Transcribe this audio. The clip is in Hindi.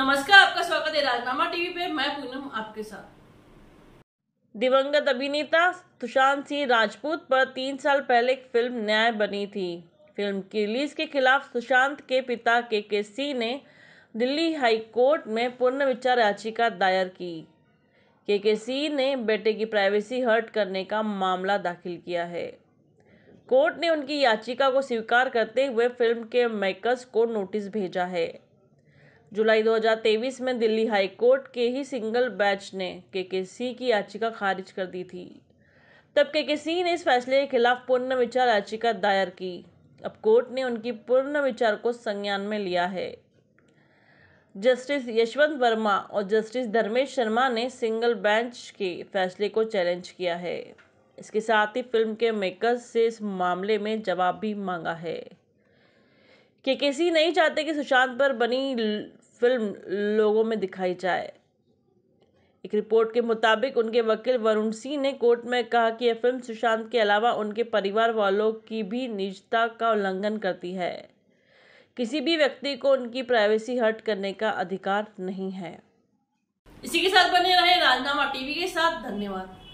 नमस्कार आपका स्वागत है राजनामा टीवी पे मैं पूनम आपके साथ दिवंगत अभिनेता सुशांत सिंह राजपूत पर तीन साल पहले एक फिल्म न्याय बनी थी फिल्म की रिलीज के खिलाफ सुशांत के पिता के के सी ने दिल्ली हाई कोर्ट में पुनर्विचार याचिका दायर की के के सी ने बेटे की प्राइवेसी हर्ट करने का मामला दाखिल किया है कोर्ट ने उनकी याचिका को स्वीकार करते हुए फिल्म के मेकर्स को नोटिस भेजा है जुलाई 2023 में दिल्ली हाई कोर्ट के ही सिंगल बेंच ने के के सी की याचिका खारिज कर दी थी तब के के सी ने इस फैसले के खिलाफ पूर्ण विचार याचिका दायर की अब कोर्ट ने उनकी पूर्ण विचार को संज्ञान में लिया है जस्टिस यशवंत वर्मा और जस्टिस धर्मेश शर्मा ने सिंगल बेंच के फैसले को चैलेंज किया है इसके साथ ही फिल्म के मेकर्स से इस मामले में जवाब भी मांगा है केकेसी नहीं चाहते कि सुशांत पर बनी फिल्म लोगों में दिखाई जाए एक रिपोर्ट के मुताबिक उनके वकील वरुण सिंह ने कोर्ट में कहा कि यह फिल्म सुशांत के अलावा उनके परिवार वालों की भी निजता का उल्लंघन करती है किसी भी व्यक्ति को उनकी प्राइवेसी हर्ट करने का अधिकार नहीं है इसी के साथ बने रहे राजनामा टीवी के साथ धन्यवाद